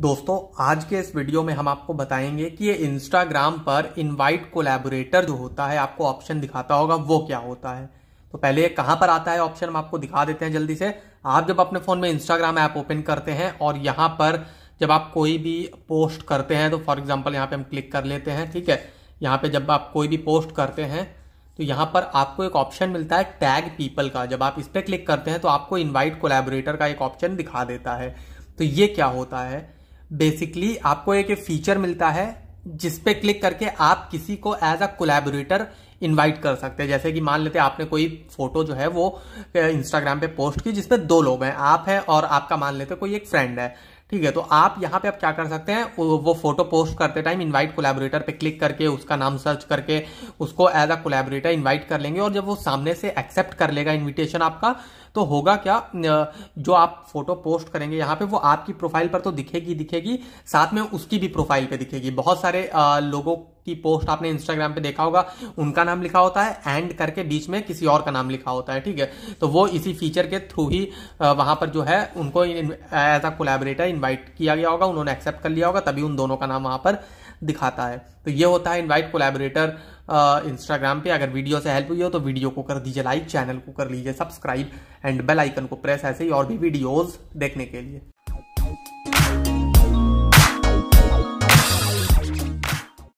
दोस्तों आज के इस वीडियो में हम आपको बताएंगे कि ये इंस्टाग्राम पर इनवाइट कोलैबोरेटर जो होता है आपको ऑप्शन दिखाता होगा वो क्या होता है तो पहले कहाँ पर आता है ऑप्शन हम आपको दिखा देते हैं जल्दी से आप जब अपने फ़ोन में इंस्टाग्राम ऐप ओपन करते हैं और यहां पर जब आप कोई भी पोस्ट करते हैं तो फॉर एग्जाम्पल यहाँ पर हम क्लिक कर लेते हैं ठीक है यहाँ पर जब आप कोई भी पोस्ट करते हैं तो यहाँ पर आपको एक ऑप्शन मिलता है टैग पीपल का जब आप इस पर क्लिक करते हैं तो आपको इन्वाइट कोलैबोरेटर का एक ऑप्शन दिखा देता है तो ये क्या होता है बेसिकली आपको एक फीचर मिलता है जिस पे क्लिक करके आप किसी को एज अ कोलेबोरेटर इनवाइट कर सकते हैं जैसे कि मान लेते हैं आपने कोई फोटो जो है वो इंस्टाग्राम पे पोस्ट की जिसपे दो लोग हैं आप हैं और आपका मान लेते कोई एक फ्रेंड है ठीक है तो आप यहाँ पे आप क्या कर सकते हैं वो फोटो पोस्ट करते टाइम इनवाइट कोलैबोरेटर पे क्लिक करके उसका नाम सर्च करके उसको एज अ कोलैबोरेटर इनवाइट कर लेंगे और जब वो सामने से एक्सेप्ट कर लेगा इन्विटेशन आपका तो होगा क्या जो आप फोटो पोस्ट करेंगे यहाँ पे वो आपकी प्रोफाइल पर तो दिखेगी दिखेगी साथ में उसकी भी प्रोफाइल पे दिखेगी बहुत सारे लोगों की पोस्ट आपने इंस्टाग्राम पे देखा होगा उनका नाम लिखा होता है एंड करके बीच में किसी और का नाम लिखा होता है ठीक है तो वो इसी फीचर के थ्रू ही वहां पर जो है उनको एज अ कोलेबरेटर इन्वाइट किया गया होगा उन्होंने एक्सेप्ट कर लिया होगा तभी उन दोनों का नाम वहां पर दिखाता है तो ये होता है इनवाइट कोलेबरेटर इंस्टाग्राम पे अगर वीडियो से हेल्प हुई हो तो वीडियो को कर दीजिए लाइक चैनल को कर लीजिए सब्सक्राइब एंड बेल आइकन को प्रेस ऐसे ही और भी वीडियोस देखने के लिए